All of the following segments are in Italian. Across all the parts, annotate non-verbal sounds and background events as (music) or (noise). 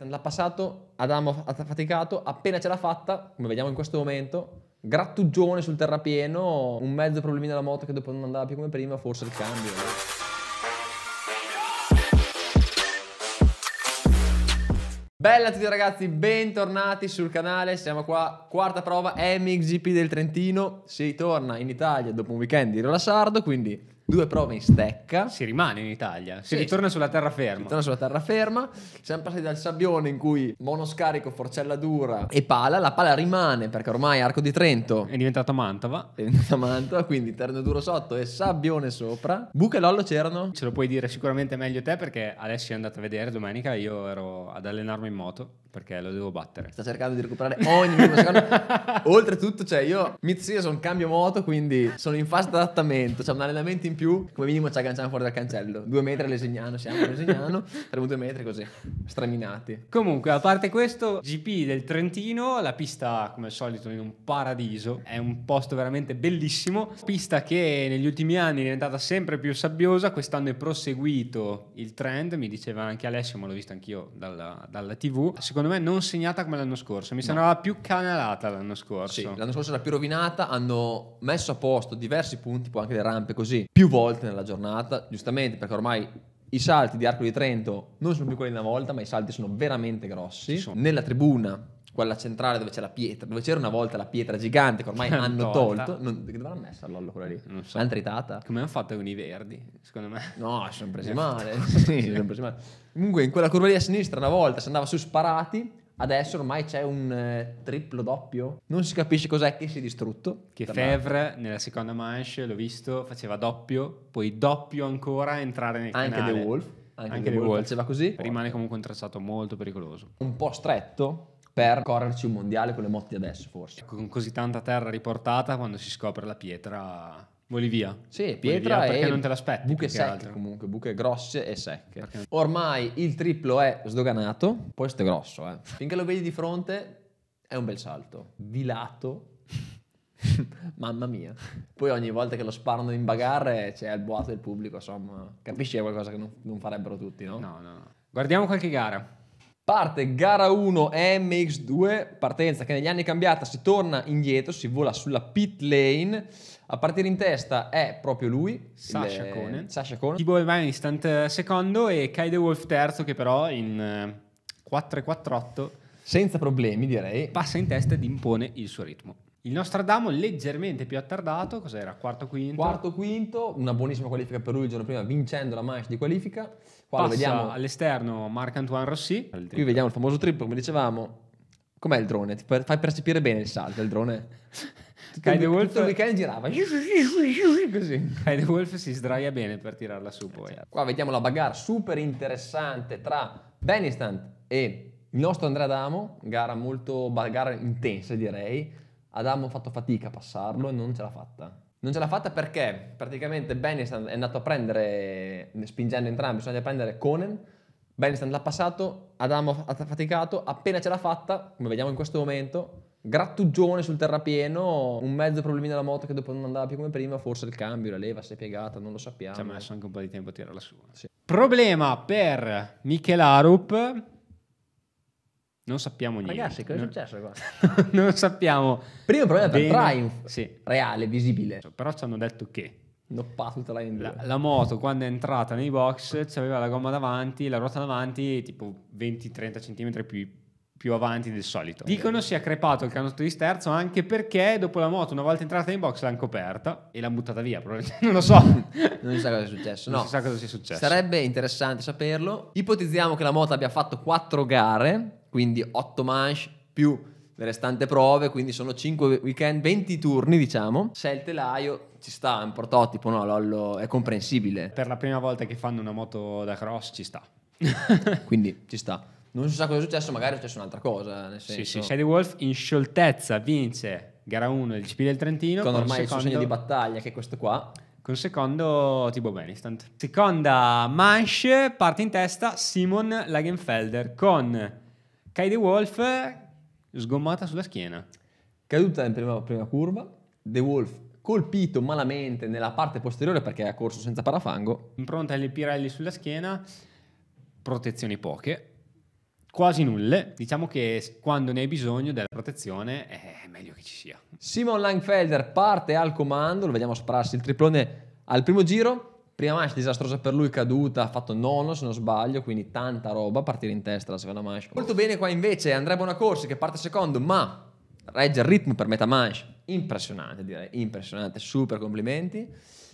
L'ha passato, Adamo ha faticato, appena ce l'ha fatta, come vediamo in questo momento, grattugione sul terrapieno, un mezzo problemino della moto che dopo non andava più come prima, forse il cambio. Eh. Bella a tutti ragazzi, bentornati sul canale, siamo qua, quarta prova MXGP del Trentino, si torna in Italia dopo un weekend di rilassardo, quindi due prove in stecca. Si rimane in Italia, si sì, ritorna sulla terraferma. Si ritorna sulla terraferma, siamo passati dal sabbione in cui monoscarico, forcella dura e pala, la pala rimane perché ormai Arco di Trento è diventata Mantova. È diventata Mantova, quindi terreno duro sotto e sabbione sopra. Buca e Lollo c'erano? Ce lo puoi dire sicuramente meglio te perché adesso è andato a vedere domenica, io ero ad allenarmi in moto perché lo devo battere. Sta cercando di recuperare ogni minuto. secondo. (laughs) Oltretutto, cioè io mid sono cambio moto, quindi sono in fase di adattamento, c'è cioè un allenamento in più, come minimo ci agganciamo fuori dal cancello. Due metri a Lesignano, siamo a Lesignano, saremo (laughs) due metri così, straminati. Comunque, a parte questo, GP del Trentino, la pista come al solito in un paradiso, è un posto veramente bellissimo, pista che negli ultimi anni è diventata sempre più sabbiosa, quest'anno è proseguito il trend, mi diceva anche Alessio, ma l'ho visto anch'io dalla, dalla tv, secondo me non segnata come l'anno scorso, mi sembrava più canalata l'anno scorso. Sì, l'anno scorso era più rovinata, hanno messo a posto diversi punti, poi anche le rampe così, più più volte nella giornata, giustamente perché ormai i salti di Arco di Trento non sono più quelli di una volta, ma i salti sono veramente grossi. Sono. Nella tribuna, quella centrale dove c'è la pietra, dove c'era una volta la pietra gigante che ormai (laughs) hanno tolto. Non, che dovevano messa Lollo quella lì? Non so. L'hanno tritata. Come hanno fatto con i verdi, secondo me? No, sono presi (laughs) male. sì, sono presi male. Comunque in quella curva lì a sinistra una volta si andava su sparati, Adesso ormai c'è un eh, triplo doppio. Non si capisce cos'è che si è distrutto. Che Fevre nella seconda manche, l'ho visto, faceva doppio, poi doppio ancora entrare nel Anche canale. The Wolf. Anche, anche The, The Wolf faceva così. Rimane comunque un tracciato molto pericoloso. Un po' stretto per correrci un mondiale con le motti adesso forse. Con così tanta terra riportata, quando si scopre la pietra Voli via. Sì, pietra via perché non te l'aspetti. Buche secche altro. comunque, buche grosse e secche. Perché? Ormai il triplo è sdoganato, poi questo è grosso, eh. Finché lo vedi di fronte è un bel salto, di lato. (laughs) Mamma mia. Poi ogni volta che lo sparano in bagarre c'è il boato del pubblico, insomma, capisci che è qualcosa che non, non farebbero tutti, no? No, no, no. Guardiamo qualche gara. Parte gara 1 MX2, partenza che negli anni cambiata, si torna indietro, si vola sulla pit lane. A partire in testa è proprio lui, Sasha il, eh, Conan. Sasha Conan. Tibo Evanistant eh, secondo e Kaide Wolf terzo che però in 4-4-8 eh, senza problemi direi passa in testa ed impone il suo ritmo. Il Nostradamu leggermente più attardato, cos'era? Quarto quinto? Quarto quinto, una buonissima qualifica per lui il giorno prima, vincendo la manche di qualifica. Qua Passa vediamo all'esterno Marc-Antoine Rossi. Qui vediamo il famoso triplo, come dicevamo. Com'è il drone? Ti fai percepire bene il salto, il drone. (laughs) Kai Wolf... Tutto il weekend girava. (laughs) Così. Kai Wolf si sdraia bene per tirarla su poi. Certo. Qua vediamo la bagarre super interessante tra Benistant e il nostro Andrea Damo. Gara molto, bagarre intensa direi Adamo ha fatto fatica a passarlo e non ce l'ha fatta. Non ce l'ha fatta perché praticamente Benistan è andato a prendere, spingendo entrambi, sono andati a prendere Conan. Benistan l'ha passato, Adamo ha faticato, appena ce l'ha fatta, come vediamo in questo momento, grattugione sul terrapieno, un mezzo problemino alla moto che dopo non andava più come prima, forse il cambio, la leva si è piegata, non lo sappiamo. Ci ha messo anche un po' di tempo a tirarla su. Sì. Problema per Michel Arup, non sappiamo niente. Ragazzi, cosa è non... successo qua? (laughs) non sappiamo. Prima problema per Triumph, sì. reale, visibile. Cioè, però ci hanno detto che Noppato tutta la India. La, la moto quando è entrata nei box aveva la gomma davanti, la ruota davanti tipo 20-30 cm più, più, avanti del solito. Dicono sia crepato il canotto di sterzo anche perché dopo la moto una volta entrata nei box l'hanno coperta e l'ha buttata via, (laughs) non lo so. non si sa cosa è successo. No. si sa cosa sia successo. Sarebbe interessante saperlo. Ipotizziamo che la moto abbia fatto 4 gare quindi 8 manche più le restanti prove, quindi sono 5 weekend, 20 turni diciamo. Se il telaio ci sta, è un prototipo, no, Lollo, è comprensibile. Per la prima volta che fanno una moto da cross ci sta. (laughs) (laughs) quindi ci sta. Non si sa cosa è successo, magari è successo un'altra cosa. Nel senso. Sì, sì, Shady Wolf in scioltezza vince gara 1 del CP del Trentino. Con, ormai secondo... il suo segno di battaglia, che è questo qua con secondo Tibo Benistant. Seconda manche, parte in testa Simon Lagenfelder con Kai De Wolf sgommata sulla schiena. Caduta in prima, prima curva, De Wolf colpito malamente nella parte posteriore perché ha corso senza parafango. Impronta alle Pirelli sulla schiena, protezioni poche, quasi nulle. Diciamo che quando ne hai bisogno della protezione eh, è meglio che ci sia. Simon Langfelder parte al comando, lo vediamo spararsi il triplone al primo giro prima manche disastrosa per lui, caduta, ha fatto nono se non sbaglio, quindi tanta roba a partire in testa la seconda manche. Molto bene qua invece Andrea Bonacorsi che parte secondo, ma regge il ritmo per metà manche, impressionante direi, impressionante, super complimenti.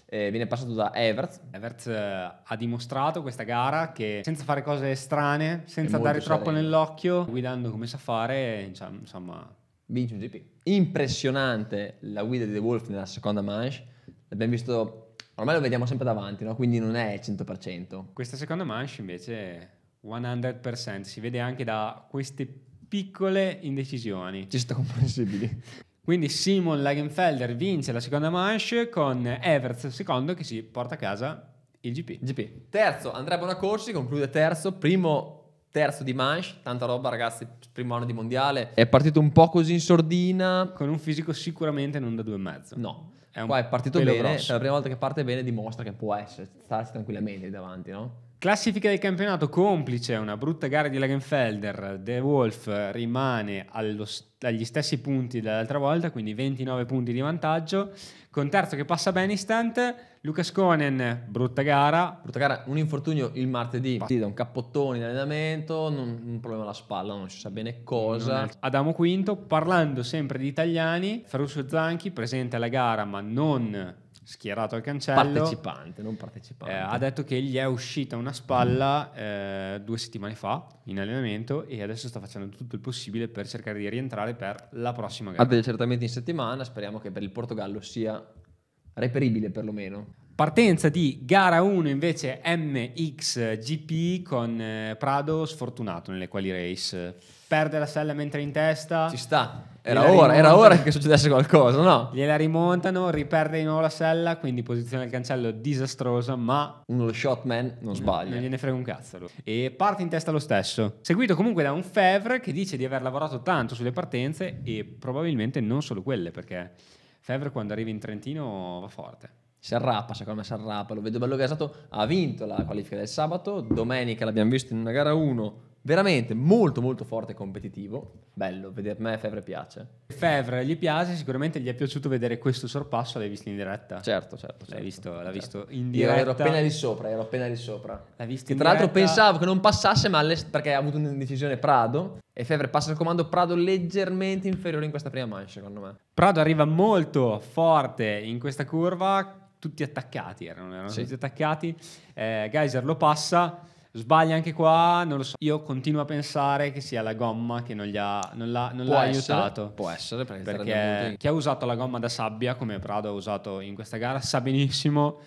Eh, viene passato da Everts. Everts eh, ha dimostrato questa gara che senza fare cose strane, senza dare troppo nell'occhio, guidando come sa fare, insomma... Vince un GP. Impressionante la guida di The Wolf nella seconda manche. L'abbiamo visto ormai lo vediamo sempre davanti, no? quindi non è 100%. Questa seconda manche invece è 100%, si vede anche da queste piccole indecisioni. Ci comprensibili. Quindi Simon Lagenfelder vince la seconda manche con Everts secondo che si porta a casa il GP. GP. Terzo Andrea Bonacorsi conclude terzo, primo terzo di manche, tanta roba ragazzi, primo anno di mondiale, è partito un po' così in sordina. Con un fisico sicuramente non da due e mezzo. No, è Qua è partito bene, grosso. cioè la prima volta che parte bene dimostra che può essere, starci tranquillamente davanti, no? Classifica del campionato complice, una brutta gara di Lagenfelder, De Wolf rimane allo, agli stessi punti dell'altra volta, quindi 29 punti di vantaggio, con terzo che passa Benistant, Lucas Conen, brutta gara. Brutta gara, un infortunio il martedì, partita un cappottone in allenamento, non, un problema alla spalla, non si sa bene cosa. Adamo Quinto, parlando sempre di italiani, Ferruccio Zanchi presente alla gara ma non schierato al cancello. Partecipante, non partecipante. Eh, ha detto che gli è uscita una spalla eh, due settimane fa in allenamento e adesso sta facendo tutto il possibile per cercare di rientrare per la prossima gara. Ha certamente in settimana, speriamo che per il Portogallo sia reperibile perlomeno. Partenza di gara 1 invece MXGP con eh, Prado sfortunato nelle quali race. Perde la sella mentre è in testa. Ci sta. Era ora, era ora, che succedesse qualcosa, no? Gliela rimontano, riperde di nuovo la sella, quindi posizione del cancello disastrosa, ma... Uno shot man non sbaglia. Non gliene frega un cazzo. Lui. E parte in testa lo stesso. Seguito comunque da un Fevre che dice di aver lavorato tanto sulle partenze e probabilmente non solo quelle, perché Fevre quando arriva in Trentino va forte. Si arrappa, secondo me si arrappa, lo vedo bello gasato, ha vinto la qualifica del sabato, domenica l'abbiamo visto in una gara 1 veramente molto molto forte e competitivo. Bello, a me Fevre piace. Fevre gli piace, sicuramente gli è piaciuto vedere questo sorpasso, l'hai visto in diretta. Certo, certo. certo l'hai visto, certo. l'ha visto in diretta. Io ero appena lì sopra, ero appena lì sopra. L'ha visto che in tra diretta... l'altro pensavo che non passasse, ma perché ha avuto un'indecisione Prado e Fevre passa il comando Prado leggermente inferiore in questa prima manche, secondo me. Prado arriva molto forte in questa curva, tutti attaccati erano, erano sì. tutti attaccati. Eh, Geyser lo passa Sbaglia anche qua, non lo so. Io continuo a pensare che sia la gomma che non, gli ha, non l'ha, non può l'ha essere, aiutato. Può essere, perché, perché chi ha usato la gomma da sabbia, come Prado ha usato in questa gara, sa benissimo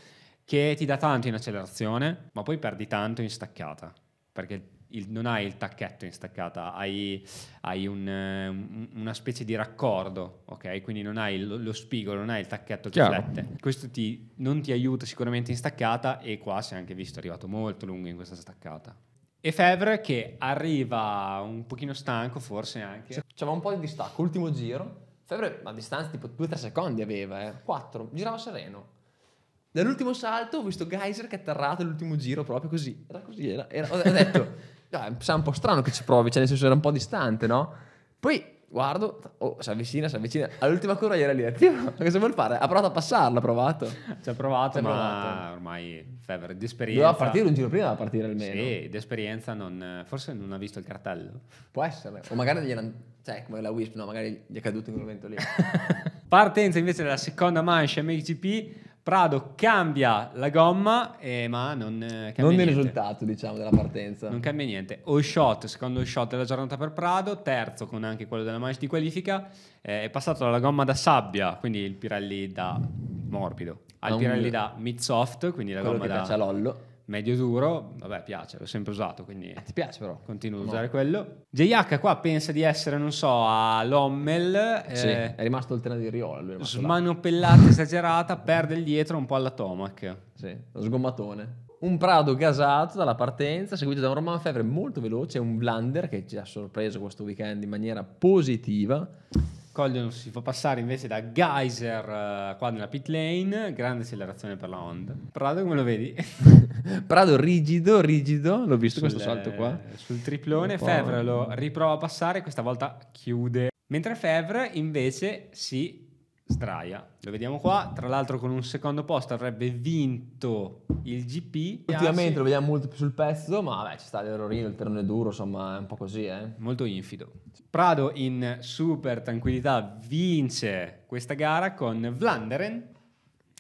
che ti dà tanto in accelerazione, ma poi perdi tanto in staccata. Perché il, non hai il tacchetto in staccata, hai, hai un, un, una specie di raccordo, ok? Quindi non hai lo, lo spigolo, non hai il tacchetto che flette. Questo ti, non ti aiuta sicuramente in staccata e qua si è anche visto, è arrivato molto lungo in questa staccata. E Fevre che arriva un pochino stanco forse anche. C'era un po' di distacco, ultimo giro. Fevre a distanza tipo 2-3 secondi aveva, eh. 4, girava sereno. Dall'ultimo salto ho visto Geyser che è atterrato all'ultimo giro proprio così. Era così, era, era ho detto... (laughs) Cioè, Sa un po' strano che ci provi, cioè nel senso era un po' distante, no? Poi guardo, oh, si avvicina, si avvicina. All'ultima curva era lì, zio, (laughs) cosa vuol fare? Ha provato a passarla, ha provato. Ci ha provato, ma provato. ormai Fever cioè, di esperienza. Doveva partire un giro prima da partire almeno. Sì, di esperienza non, forse non ha visto il cartello. Può essere, o magari gli era, cioè come la Wisp, no, magari gli è caduto in quel momento lì. (laughs) Partenza invece della seconda mancia MXGP Prado cambia la gomma, eh, ma non eh, cambia Non niente. il risultato, diciamo, della partenza. Non cambia niente. O shot, secondo shot della giornata per Prado, terzo con anche quello della manche di qualifica, eh, è passato dalla gomma da sabbia, quindi il Pirelli da morbido, al Pirelli da mid soft, quindi la gomma che da... Quello medio duro, vabbè piace, l'ho sempre usato, quindi eh, ti piace però, continuo ad no. usare quello. JH qua pensa di essere, non so, a Lommel. Eh, sì, eh, è rimasto il treno di Riola. Lui smanopellata esagerata, perde il dietro un po' alla Tomac. Sì, lo sgommatone. Un Prado gasato dalla partenza, seguito da un Roman Fevre molto veloce, un Blander che ci ha sorpreso questo weekend in maniera positiva. Collion si fa passare invece da Geyser eh, qua nella pit lane, grande accelerazione per la Honda. Prado come lo vedi? (laughs) Prado rigido, rigido, l'ho visto Sul, questo salto qua. Eh, sul triplone, Fevre lo riprova a passare, questa volta chiude. Mentre Fevre invece si Sdraia, lo vediamo qua, tra l'altro con un secondo posto avrebbe vinto il GP. Ultimamente lo vediamo molto più sul pezzo, ma vabbè, ci sta l'errorino, il terreno è duro, insomma è un po' così. Eh. Molto infido. Prado in super tranquillità vince questa gara con Vlanderen.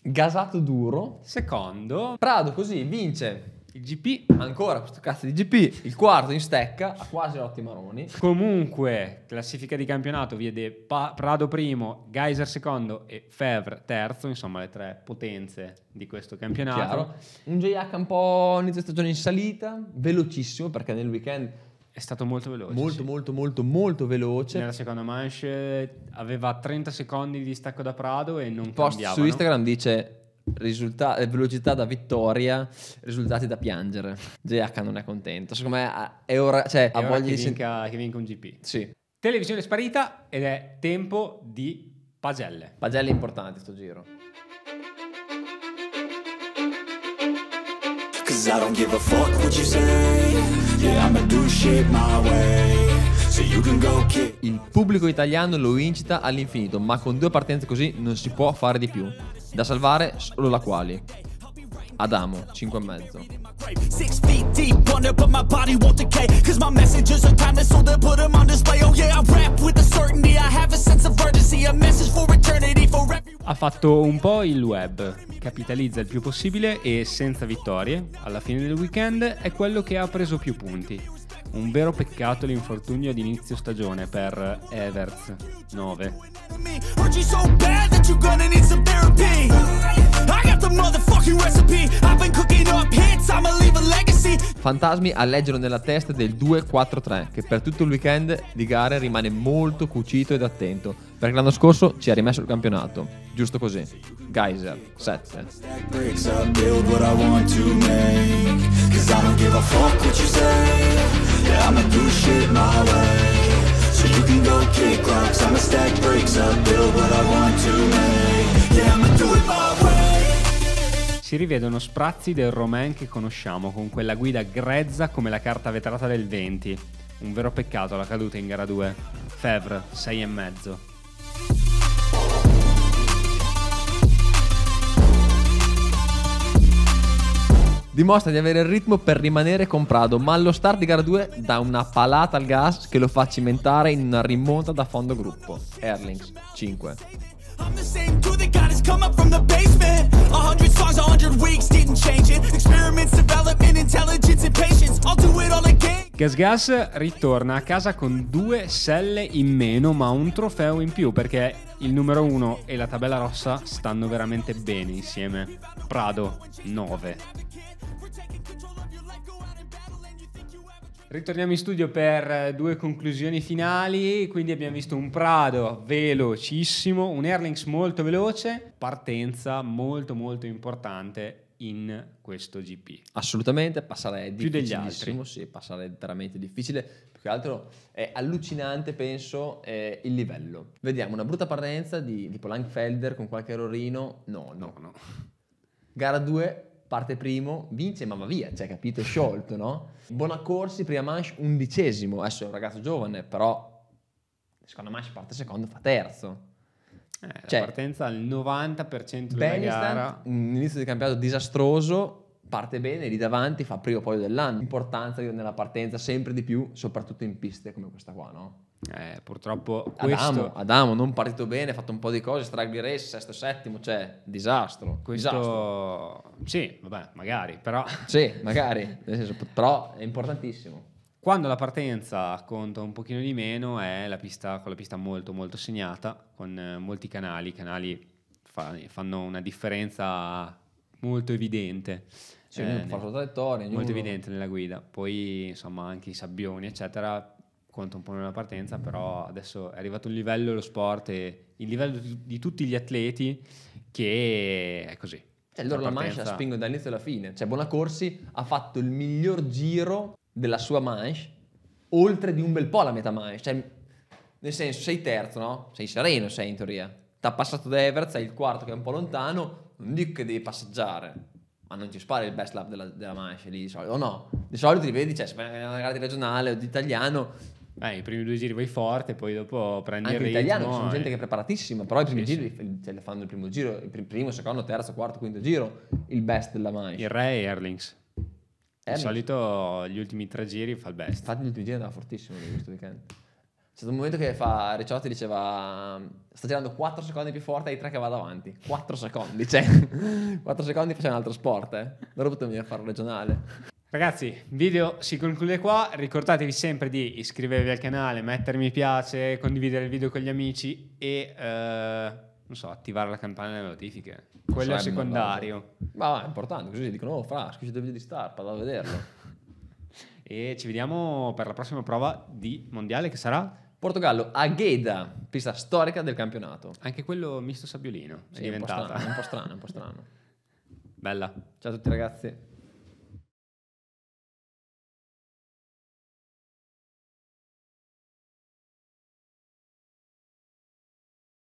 Gasato duro. Secondo. Prado così vince il GP, ancora questo cazzo di GP, il quarto in stecca, a quasi Rotti Maroni. Comunque, classifica di campionato vede pa- Prado primo, Geyser secondo e Fevre terzo, insomma le tre potenze di questo campionato. Chiaro. Un JH un po' inizio stagione in salita, velocissimo perché nel weekend è stato molto veloce. Molto, sì. molto, molto, molto veloce. Nella seconda manche aveva 30 secondi di distacco da Prado e non Post cambiava. su Instagram dice risulta- eh, velocità da vittoria, risultati da piangere. GH non è contento. Secondo me ah, è ora, cioè, è ha voglia di vinca, sen- che vinca un GP. Sì. Televisione sparita ed è tempo di pagelle. Pagelle importanti sto giro. Cause I don't give a fuck what you say. Yeah, I'ma do shit my way. Il pubblico italiano lo incita all'infinito, ma con due partenze così non si può fare di più. Da salvare solo la quali. Adamo, 5 e mezzo. Oh, ha fatto un po' il web, capitalizza il più possibile e senza vittorie, alla fine del weekend è quello che ha preso più punti un vero peccato l'infortunio di inizio stagione per Everts 9. Fantasmi alleggiano nella testa del 2-4-3 che per tutto il weekend di gare rimane molto cucito ed attento perché l'anno scorso ci ha rimesso il campionato. Giusto così. Geyser 7. Cause I don't give a fuck what you say I'ma do shit my way So you can go kick rocks I'ma stack bricks up, build what I want to make Yeah, I'ma do it my way Si rivedono sprazzi del Romain che conosciamo, con quella guida grezza come la carta vetrata del 20. Un vero peccato la caduta in gara 2. Fevre, mezzo. Dimostra di avere il ritmo per rimanere con Prado, ma allo start di gara 2 dà una palata al gas che lo fa cimentare in una rimonta da fondo gruppo. Erlings 5. Gas Gas ritorna a casa con due selle in meno ma un trofeo in più perché il numero 1 e la tabella rossa stanno veramente bene insieme. Prado 9. Ritorniamo in studio per eh, due conclusioni finali, quindi abbiamo visto un Prado velocissimo, un Erlings molto veloce, partenza molto molto importante in questo GP. Assolutamente, passare è più degli altri. Sì, passare è veramente difficile, più che altro è allucinante penso eh, il livello. Vediamo una brutta partenza di, di Polanfelder con qualche errorino, no, no, no. Gara 2 parte primo, vince ma va via, cioè capito, è sciolto, no? Bonaccorsi, prima manche, undicesimo, adesso è un ragazzo giovane, però seconda manche parte secondo, fa terzo. Eh, cioè, la partenza al 90% della Benistant, gara. Un inizio di campionato disastroso, parte bene, lì davanti, fa primo podio dell'anno. L'importanza nella partenza sempre di più, soprattutto in piste come questa qua, no? Eh, purtroppo questo... Adamo, Adamo, non partito bene, ha fatto un po' di cose, stragli race, sesto, settimo, cioè disastro. Questo... Disastro. Sì, vabbè, magari, però... (laughs) Sì, magari, senso, però è importantissimo. Quando la partenza conta un pochino di meno è la pista, con la pista molto molto segnata, con eh, molti canali, i canali fa, fanno una differenza molto evidente. Sì, eh, nel, molto evidente nella guida, poi insomma anche i sabbioni eccetera conta un po' nella partenza, però adesso è arrivato un livello dello sport, e il livello di tutti gli atleti che è così. Cioè, loro la, la manche la spingono dall'inizio alla fine. Cioè Bonacorsi ha fatto il miglior giro della sua manche, oltre di un bel po' la metà manche. Cioè, nel senso, sei terzo, no? Sei sereno, sei in teoria. T'ha passato da Everts, hai il quarto che è un po' lontano, non dico che devi passeggiare, ma non ci spara il best lap della, della manche lì di solito, o no? Di solito ti vedi, cioè, se vai a una gara di regionale o di italiano, Beh, I primi due giri vai forte, poi dopo prendi Anche il ritmo. italiano, c'è e... gente che è preparatissima, però i primi sì, giri sì. ce cioè, le fanno il primo giro, il primo, secondo, terzo, quarto, quinto giro, il best della mai. Il re è Erlings. Erlings. Di solito gli ultimi tre giri fa il best. Infatti gli ultimi giri andava fortissimo questo weekend. C'è stato un momento che fa Ricciotti diceva sta girando 4 secondi più forte ai tre che va davanti. 4 secondi, cioè 4 (laughs) secondi faceva un altro sport, eh. Loro potevano venire a fare un regionale. Ragazzi, video si conclude qua, ricordatevi sempre di iscrivervi al canale, mettere mi piace, condividere il video con gli amici e eh, non so, attivare la campanella delle notifiche. Quello so, è cioè, secondario. Ma è importante, così dicono, oh fra, scrivete il video di Starpa, vado a vederlo. (laughs) e ci vediamo per la prossima prova di mondiale che sarà? Portogallo a Gheda, pista storica del campionato. Anche quello misto sabbiolino, sì, è diventato È un po' strano, (laughs) un po' strano. Bella. Ciao a tutti ragazzi.